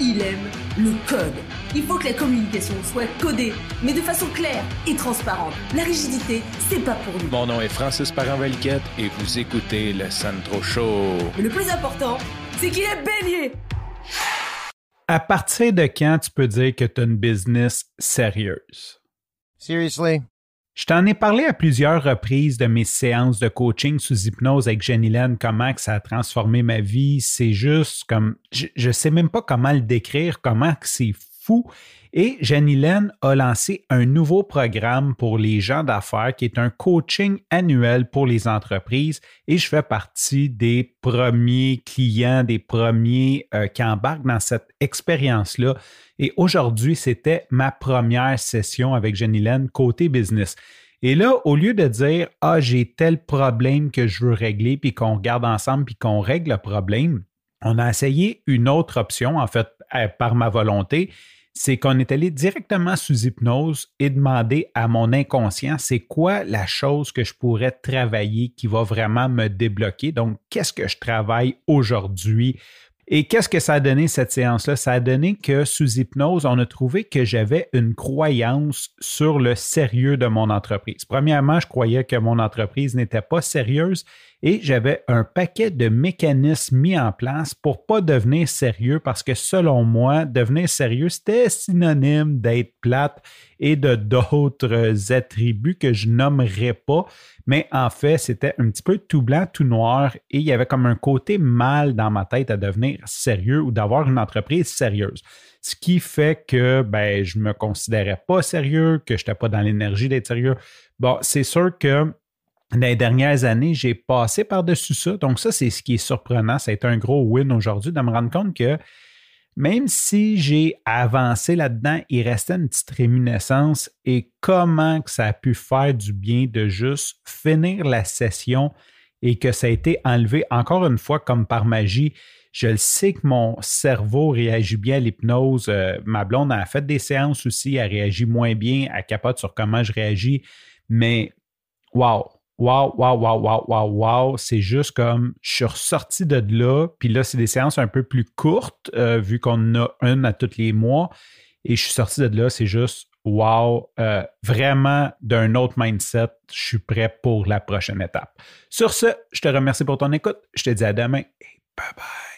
il aime le code. Il faut que la communication soit codée, mais de façon claire et transparente. La rigidité, c'est pas pour nous. Mon nom est Francis parent et vous écoutez le scène Show. le plus important, c'est qu'il est bélier. À partir de quand tu peux dire que tu as une business sérieuse? Seriously? Je t'en ai parlé à plusieurs reprises de mes séances de coaching sous hypnose avec Jenny Lane, comment que ça a transformé ma vie. C'est juste comme, je sais même pas comment le décrire, comment c'est et Jenny a lancé un nouveau programme pour les gens d'affaires qui est un coaching annuel pour les entreprises. Et je fais partie des premiers clients, des premiers euh, qui embarquent dans cette expérience-là. Et aujourd'hui, c'était ma première session avec Jenny côté business. Et là, au lieu de dire Ah, j'ai tel problème que je veux régler, puis qu'on regarde ensemble, puis qu'on règle le problème, on a essayé une autre option, en fait, euh, par ma volonté, c'est qu'on est allé directement sous hypnose et demander à mon inconscient, c'est quoi la chose que je pourrais travailler qui va vraiment me débloquer? Donc, qu'est-ce que je travaille aujourd'hui et qu'est-ce que ça a donné cette séance-là? Ça a donné que sous hypnose, on a trouvé que j'avais une croyance sur le sérieux de mon entreprise. Premièrement, je croyais que mon entreprise n'était pas sérieuse et j'avais un paquet de mécanismes mis en place pour ne pas devenir sérieux parce que selon moi, devenir sérieux, c'était synonyme d'être plate et de d'autres attributs que je nommerai pas. Mais en fait, c'était un petit peu tout blanc, tout noir et il y avait comme un côté mal dans ma tête à devenir sérieux ou d'avoir une entreprise sérieuse. Ce qui fait que ben, je ne me considérais pas sérieux, que je n'étais pas dans l'énergie d'être sérieux. Bon, c'est sûr que dans les dernières années, j'ai passé par-dessus ça. Donc, ça, c'est ce qui est surprenant. Ça a été un gros win aujourd'hui de me rendre compte que même si j'ai avancé là-dedans, il restait une petite réminiscence et comment que ça a pu faire du bien de juste finir la session et que ça a été enlevé encore une fois comme par magie. Je le sais que mon cerveau réagit bien à l'hypnose. Euh, ma blonde a fait des séances aussi, elle réagit moins bien, elle capote sur comment je réagis. Mais wow, wow, wow, wow, wow, wow, wow. C'est juste comme je suis ressorti de là. Puis là, c'est des séances un peu plus courtes, euh, vu qu'on a une à tous les mois. Et je suis sorti de là, c'est juste wow, euh, vraiment d'un autre mindset. Je suis prêt pour la prochaine étape. Sur ce, je te remercie pour ton écoute. Je te dis à demain bye bye.